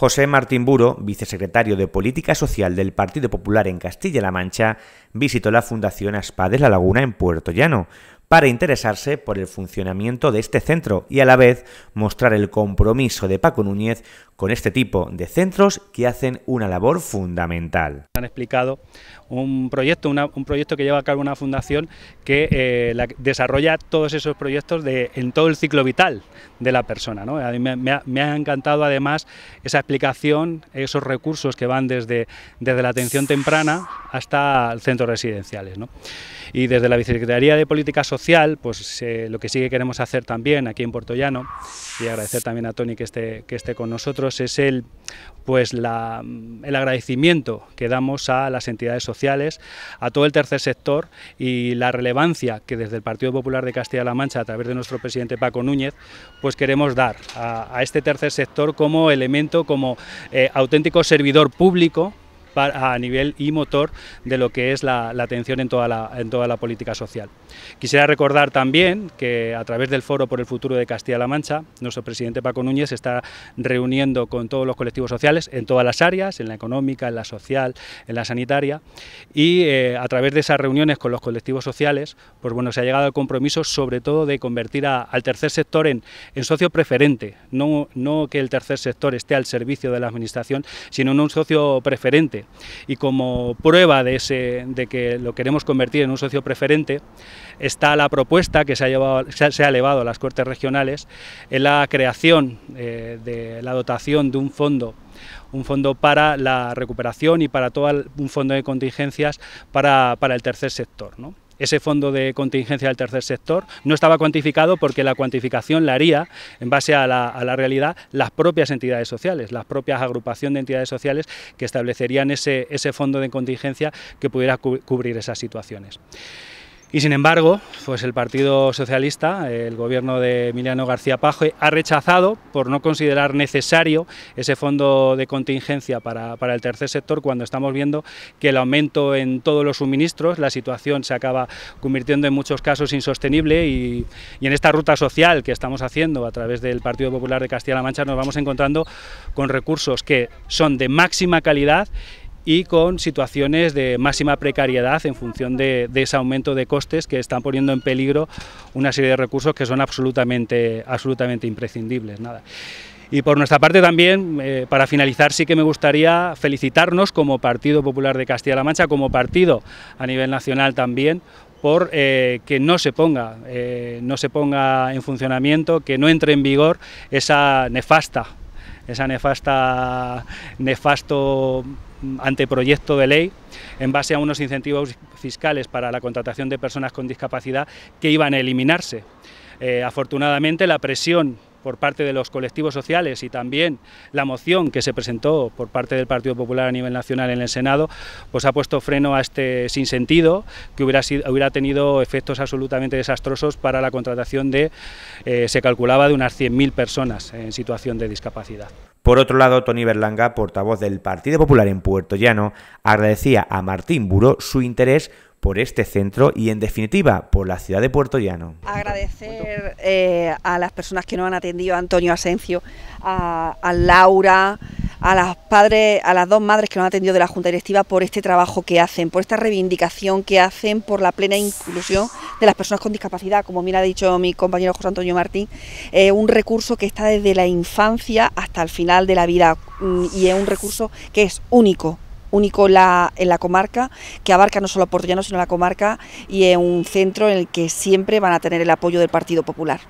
José Martín Buro, vicesecretario de Política Social del Partido Popular en Castilla-La Mancha, visitó la Fundación Aspa de La Laguna en Puerto Llano para interesarse por el funcionamiento de este centro y a la vez mostrar el compromiso de Paco Núñez con este tipo de centros que hacen una labor fundamental. Han explicado un proyecto, un proyecto que lleva a cabo una fundación que eh, desarrolla todos esos proyectos de, en todo el ciclo vital de la persona. A mí me, ha, encantado además esa explicación, esos recursos que van desde, desde la atención temprana hasta centros residenciales. Y desde la Vicecretaría de Políticas Sociales pues lo que sí que queremos hacer también aquí en Portollano, y agradecer también a Tony que esté, que esté con nosotros, es el, pues el agradecimiento que damos a las entidades sociales, a todo el tercer sector y la relevancia que desde el Partido Popular de Castilla-La Mancha, a través de nuestro presidente Paco Núñez, pues queremos dar a, este tercer sector como elemento, como eh, auténtico servidor público a nivel y motor de lo que es la, atención en toda la, en toda la política social. Quisiera recordar también que a través del Foro por el Futuro de Castilla-La Mancha, nuestro presidente Paco Núñez está reuniendo con todos los colectivos sociales en todas las áreas, en la económica, en la social, en la sanitaria, y eh, a través de esas reuniones con los colectivos sociales, pues bueno, se ha llegado al compromiso sobre todo de convertir al tercer sector en, socio preferente, no, no que el tercer sector esté al servicio de la Administración, sino en un socio preferente y como prueba de, que lo queremos convertir en un socio preferente, está la propuesta que se ha, elevado a las Cortes Regionales en la creación eh, de la dotación de un fondo un fondo para la recuperación y para todo un fondo de contingencias para, el tercer sector ese fondo de contingencia del tercer sector no estaba cuantificado porque la cuantificación la haría en base a la, realidad las propias entidades sociales, las propias agrupaciones de entidades sociales que establecerían ese, ese fondo de contingencia que pudiera cubrir esas situaciones. Y sin embargo, pues el Partido Socialista, el gobierno de Emiliano García Paje, ha rechazado por no considerar necesario ese fondo de contingencia para, el tercer sector cuando estamos viendo que el aumento en todos los suministros, la situación se acaba convirtiendo en muchos casos insostenible y, y en esta ruta social que estamos haciendo a través del Partido Popular de Castilla-La Mancha nos vamos encontrando con recursos que son de máxima calidad y con situaciones de máxima precariedad en función de, ese aumento de costes que están poniendo en peligro una serie de recursos que son absolutamente, absolutamente imprescindibles. Nada. Y por nuestra parte también, eh, para finalizar, sí que me gustaría felicitarnos como Partido Popular de Castilla-La Mancha, como partido a nivel nacional también, por eh, que no se ponga, eh, no se ponga en funcionamiento, que no entre en vigor esa nefasta, esa nefasta, nefasto anteproyecto de ley en base a unos incentivos fiscales para la contratación de personas con discapacidad que iban a eliminarse. Eh, afortunadamente la presión por parte de los colectivos sociales y también la moción que se presentó por parte del Partido Popular a nivel nacional en el Senado, pues ha puesto freno a este sinsentido que hubiera, hubiera tenido efectos absolutamente desastrosos para la contratación de, eh, se calculaba, de unas 100.000 personas en situación de discapacidad. Por otro lado, Tony Berlanga, portavoz del Partido Popular en Puerto Llano, agradecía a Martín Buro su interés por este centro y, en definitiva, por la ciudad de Puerto Llano. Agradecer eh, a las personas que nos han atendido, a Antonio Asencio, a, Laura, a las padres, a las dos madres que nos han atendido de la Junta Directiva por este trabajo que hacen, por esta reivindicación que hacen por la plena inclusión de las personas con discapacidad, como bien ha dicho mi compañero José Antonio Martín, es eh, un recurso que está desde la infancia hasta el final de la vida mm, y es un recurso que es único único en la comarca, que abarca no solo a Portollano, sino la comarca, y es un centro en el que siempre van a tener el apoyo del Partido Popular.